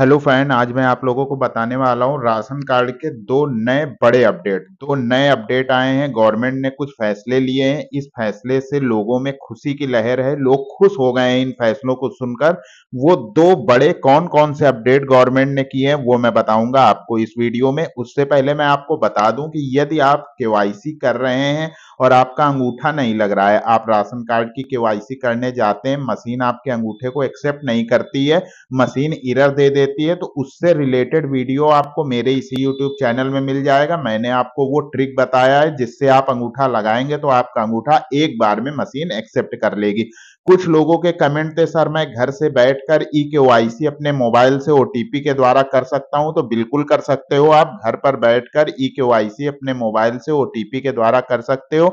Hello friend आज मैं आप लोगों को बताने वाला हूँ राशन कार्ड के दो नए बड़े अपडेट दो नए अपडेट आए हैं गवर्नमेंट ने कुछ फैसले लिए हैं इस फैसले से लोगों में खुशी की लहर है लोग खुश हो गए हैं इन फैसलों को सुनकर वो दो बड़े कौन कौन से अपडेट गवर्नमेंट ने किए हैं वो मैं बताऊंगा आपको इस वीडियो में उससे पहले मैं आपको बता दूं कि यदि आप के कर रहे हैं और आपका अंगूठा नहीं लग रहा है आप राशन कार्ड की के करने जाते हैं मशीन आपके अंगूठे को एक्सेप्ट नहीं करती है मशीन इरर दे दे देती है तो उससे रिलेटेड वीडियो आपको मेरे इसी यूट्यूब चैनल में मिल जाएगा मैंने आपको वो ट्रिक बताया है जिससे आप अंगूठा लगाएंगे तो आपका अंगूठा एक बार में मशीन एक्सेप्ट कर लेगी कुछ लोगों के कमेंट थे सर मैं घर से बैठकर ई e के अपने मोबाइल से ओटीपी के द्वारा कर सकता हूं तो बिल्कुल कर सकते हो आप घर पर बैठकर ई e के अपने मोबाइल से ओटीपी के द्वारा कर सकते हो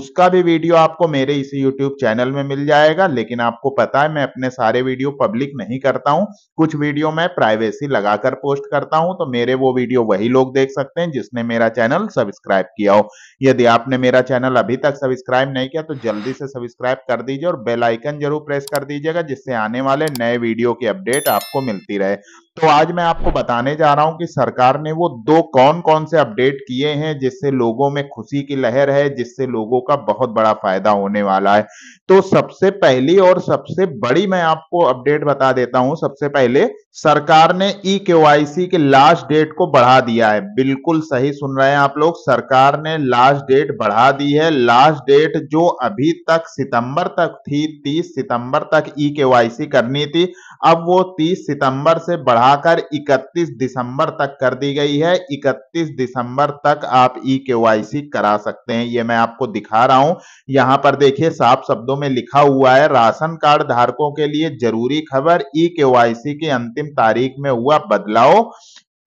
उसका भी वीडियो आपको मेरे इसी यूट्यूब चैनल में मिल जाएगा लेकिन आपको पता है मैं अपने सारे वीडियो पब्लिक नहीं करता हूं कुछ वीडियो मैं प्राइवेसी लगाकर पोस्ट करता हूँ तो मेरे वो वीडियो वही लोग देख सकते हैं जिसने मेरा चैनल सब्सक्राइब किया हो यदि आपने मेरा चैनल अभी तक सब्सक्राइब नहीं किया तो जल्दी से सब्सक्राइब कर दीजिए और बेल आइकन जरूर प्रेस कर दीजिएगा जिससे आने वाले नए वीडियो की अपडेट आपको मिलती रहे तो आज मैं आपको बताने जा रहा हूं कि सरकार ने वो दो कौन कौन से अपडेट किए हैं जिससे लोगों में खुशी की लहर है जिससे लोगों का बहुत बड़ा फायदा होने वाला है तो सबसे पहली और सबसे बड़ी मैं आपको अपडेट बता देता हूं सबसे पहले सरकार ने ई e के के लास्ट डेट को बढ़ा दिया है बिल्कुल सही सुन रहे हैं आप लोग सरकार ने लास्ट डेट बढ़ा दी है लास्ट डेट जो अभी तक सितंबर तक थी 30 सितंबर तक ई e के करनी थी अब वो 30 सितंबर से बढ़ाकर 31 दिसंबर तक कर दी गई है 31 दिसंबर तक आप ई e के करा सकते हैं ये मैं आपको दिखा रहा हूं यहां पर देखिए साफ शब्दों में लिखा हुआ है राशन कार्ड धारकों के लिए जरूरी खबर ई e के अंतिम तारीख में हुआ बदलाव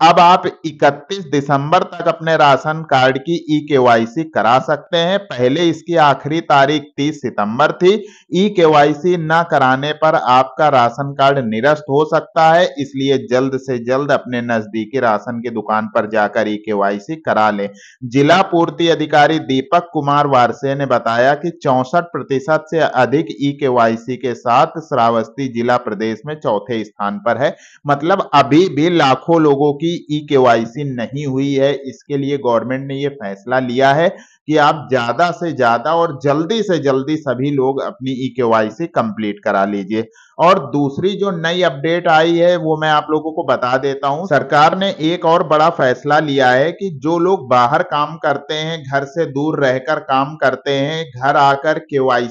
अब आप 31 दिसंबर तक अपने राशन कार्ड की ई e के करा सकते हैं पहले इसकी आखिरी तारीख 30 सितंबर थी ई e के न कराने पर आपका राशन कार्ड निरस्त हो सकता है इसलिए जल्द से जल्द अपने नजदीकी राशन की दुकान पर जाकर ई e के करा लें जिला पूर्ति अधिकारी दीपक कुमार वारसे ने बताया कि चौसठ प्रतिशत से अधिक ई के के साथ श्रावस्ती जिला प्रदेश में चौथे स्थान पर है मतलब अभी भी लाखों लोगों की की ई केवाईसी नहीं हुई है इसके लिए गवर्नमेंट ने ये फैसला लिया है कि आप ज्यादा से ज्यादा और जल्दी से जल्दी सभी लोग अपनी ई के कंप्लीट करा लीजिए और दूसरी जो नई अपडेट आई है वो मैं आप लोगों को बता देता हूं सरकार ने एक और बड़ा फैसला लिया है कि जो लोग बाहर काम करते हैं घर से दूर रहकर काम करते हैं घर आकर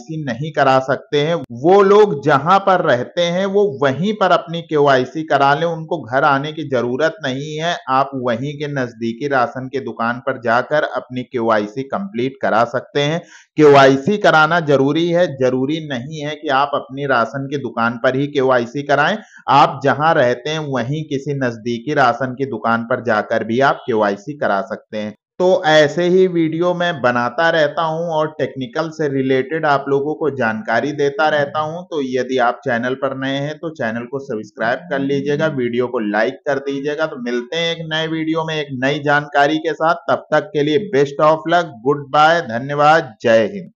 सी नहीं करा सकते हैं वो लोग जहां पर रहते हैं वो वहीं पर अपनी सी करा लें उनको घर आने की जरूरत नहीं है आप वहीं के नजदीकी राशन के दुकान पर जाकर अपनी सी कम कंप्लीट करा सकते हैं के कराना जरूरी है जरूरी नहीं है कि आप अपनी राशन की दुकान पर ही के कराएं आप जहां रहते हैं वहीं किसी नजदीकी राशन की दुकान पर जाकर भी आप के करा सकते हैं तो ऐसे ही वीडियो मैं बनाता रहता हूं और टेक्निकल से रिलेटेड आप लोगों को जानकारी देता हम्म। रहता हूं तो यदि आप चैनल पर नए हैं तो चैनल को सब्सक्राइब कर लीजिएगा हम्म। वीडियो को लाइक कर दीजिएगा तो मिलते हैं एक नए वीडियो में एक नई जानकारी के साथ तब तक के लिए best of luck good bye धन्यवाद जय हिंद